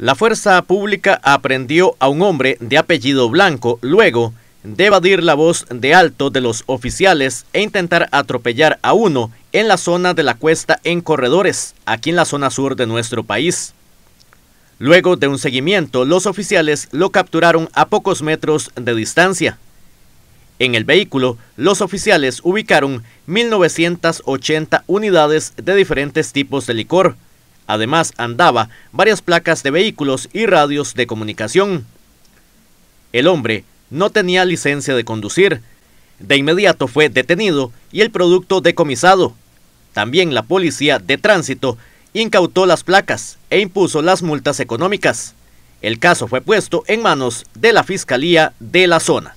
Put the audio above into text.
La fuerza pública aprendió a un hombre de apellido Blanco luego de evadir la voz de alto de los oficiales e intentar atropellar a uno en la zona de la cuesta en Corredores, aquí en la zona sur de nuestro país. Luego de un seguimiento, los oficiales lo capturaron a pocos metros de distancia. En el vehículo, los oficiales ubicaron 1.980 unidades de diferentes tipos de licor, Además, andaba varias placas de vehículos y radios de comunicación. El hombre no tenía licencia de conducir. De inmediato fue detenido y el producto decomisado. También la policía de tránsito incautó las placas e impuso las multas económicas. El caso fue puesto en manos de la Fiscalía de la zona.